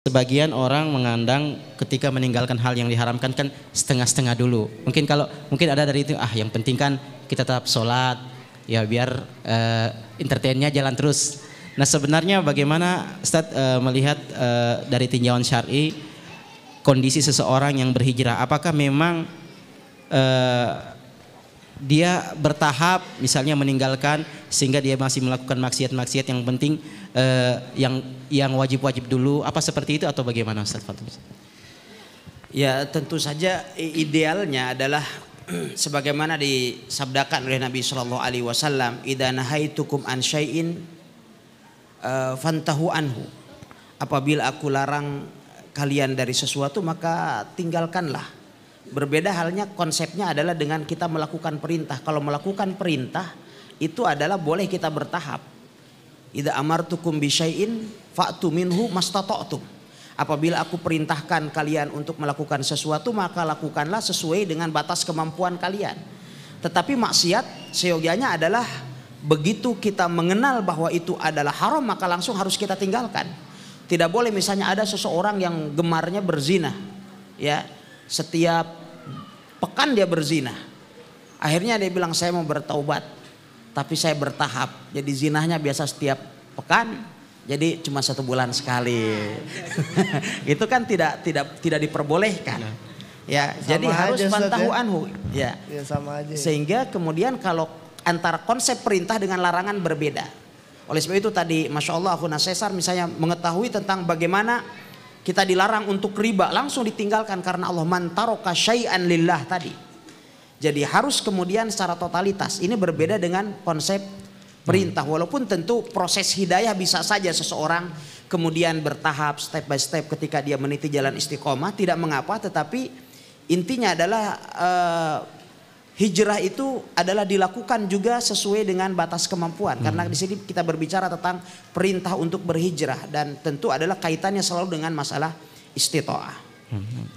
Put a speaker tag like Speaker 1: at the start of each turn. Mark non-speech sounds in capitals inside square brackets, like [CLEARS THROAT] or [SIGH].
Speaker 1: Sebagian orang mengandang ketika meninggalkan hal yang diharamkan kan setengah-setengah dulu. Mungkin kalau mungkin ada dari itu ah yang penting kan kita tetap sholat ya biar uh, entertainnya jalan terus. Nah sebenarnya bagaimana Ustaz uh, eh, melihat uh, dari tinjauan syari kondisi seseorang yang berhijrah? Apakah memang uh, dia bertahap misalnya meninggalkan sehingga dia masih melakukan maksiat-maksiat yang penting eh, yang yang wajib-wajib dulu apa seperti itu atau bagaimana Ustaz Fatum?
Speaker 2: Ya tentu saja idealnya adalah [CLEARS THROAT] sebagaimana disabdakan oleh Nabi Shallallahu Alaihi Wasallam, "Idza nahaitukum an syai'in uh, fantahu anhu." Apabila aku larang kalian dari sesuatu maka tinggalkanlah Berbeda halnya konsepnya adalah dengan kita melakukan perintah. Kalau melakukan perintah itu adalah boleh kita bertahap. Ida amartukum bisyai'in fa'tu minhu mastata'tum. Apabila aku perintahkan kalian untuk melakukan sesuatu maka lakukanlah sesuai dengan batas kemampuan kalian. Tetapi maksiat seyogianya adalah begitu kita mengenal bahwa itu adalah haram maka langsung harus kita tinggalkan. Tidak boleh misalnya ada seseorang yang gemarnya berzina. Ya, setiap pekan dia berzina. Akhirnya dia bilang saya mau bertaubat. Tapi saya bertahap. Jadi zinahnya biasa setiap pekan. Jadi cuma satu bulan sekali. [LAUGHS] itu kan tidak tidak tidak diperbolehkan. Iya. Ya, sama jadi harus pantahu ya. anhu. Ya. ya sama aja. Sehingga kemudian kalau antara konsep perintah dengan larangan berbeda. Oleh sebab itu tadi Masya Allah aku Sesar misalnya mengetahui tentang bagaimana kita dilarang untuk riba, langsung ditinggalkan karena Allah mantaroka syai'an lillah tadi. Jadi harus kemudian secara totalitas. Ini berbeda dengan konsep perintah. Walaupun tentu proses hidayah bisa saja seseorang kemudian bertahap step by step ketika dia meniti jalan istiqomah tidak mengapa tetapi intinya adalah eh, hijrah itu adalah dilakukan juga sesuai dengan batas kemampuan. Hmm. Karena di sini kita berbicara tentang perintah untuk berhijrah dan tentu adalah kaitannya selalu dengan masalah istitoah. Hmm. hmm.